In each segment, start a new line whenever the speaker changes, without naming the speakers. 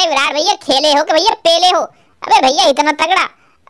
अरे विराट भैया खेले हो कि भैया पेले हो अरे भैया इतना तगड़ा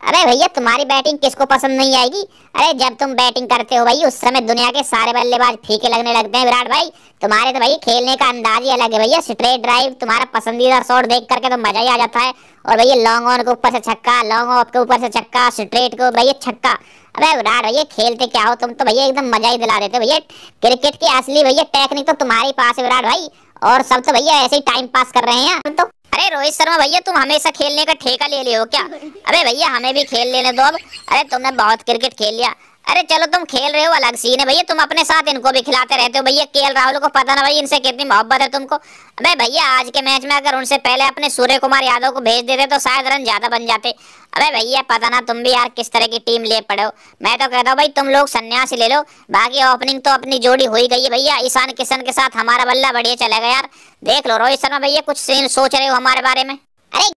अरे भैया तुम्हारी बैटिंग किसको पसंद नहीं आएगी अरे जब तुम बैटिंग करते हो भाई उस समय दुनिया के सारे बल्लेबाज फीके लगने लगते हैं विराट भाई तुम्हारे तो भाई खेलने का अंदाज ही अलग है भैया स्ट्रेट ड्राइव तुम्हारा पसंदीदा शॉट देख करके तो मजा ही आ जाता है और भैया लॉन्ग ऑन के ऊपर से छक्का लॉन्ग ऑफ के ऊपर से छक्का स्ट्रेट को भैया छक्का अरे विराट भैया खेलते क्या हो तुम तो भैया एकदम मजा ही दिला देते भैया क्रिकेट की असली भैया टेक्निक तो तुम्हारे पास है विराट भाई और सब तो भैया ऐसे ही टाइम पास कर रहे हैं तो अरे रोहित शर्मा भैया तुम हमेशा खेलने का ठेका ले लिए हो क्या अरे भैया हमें भी खेल लेने दो अब अरे तुमने बहुत क्रिकेट खेल लिया अरे चलो तुम खेल रहे हो अलग सीन है भैया तुम अपने साथ इनको भी खिलाते रहते हो भैया के राहुल को पता ना भाई इनसे कितनी मोहब्बत है तुमको अबे भैया आज के मैच में अगर उनसे पहले अपने सूर्य कुमार यादव को भेज देते तो शायद रन ज्यादा बन जाते अबे भैया पता ना तुम भी यार किस तरह की टीम ले पड़े हो मैं तो कहता हूँ भाई तुम लोग सन्यास ले लो बाकी ओपनिंग तो अपनी जोड़ी हो ही गई है भैया ईशान किशन के साथ हमारा बल्ला बढ़िया चलेगा यार देख लो रोहित शर्मा भैया कुछ सीन सोच रहे हो हमारे बारे में अरे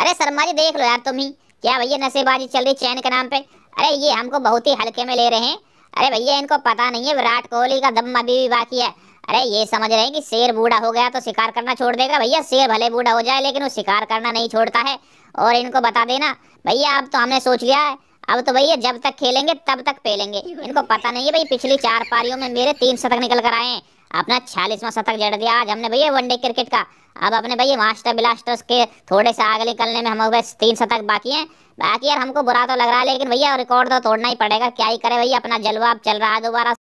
अरे शर्मा जी देख लो यार तुम ही क्या भैया नशेबाजी चल रही चैन के नाम पे अरे ये हमको बहुत ही हल्के में ले रहे हैं अरे भैया इनको पता नहीं है विराट कोहली का दम अभी भी बाकी है अरे ये समझ रहे हैं कि शेर बूढ़ा हो गया तो शिकार करना छोड़ देगा भैया शेर भले बूढ़ा हो जाए लेकिन वो शिकार करना नहीं छोड़ता है और इनको बता देना भैया अब तो हमने सोच लिया है अब तो भैया जब तक खेलेंगे तब तक पेलेंगे इनको पता नहीं है भाई पिछली चार पारियों में मेरे तीन शतक निकल कर आए हैं अपना छियालीसवां शतक जड़ दिया आज हमने भैया वनडे क्रिकेट का अब अपने भैया मास्टर ब्लास्टर्स के थोड़े से आगे निकलने में हम तीन शतक बाकी हैं बाकी यार हमको बुरा तो लग रहा है लेकिन भैया रिकॉर्ड तो तोड़ना ही पड़ेगा क्या ही करे भैया अपना जलवा अब चल रहा है दोबारा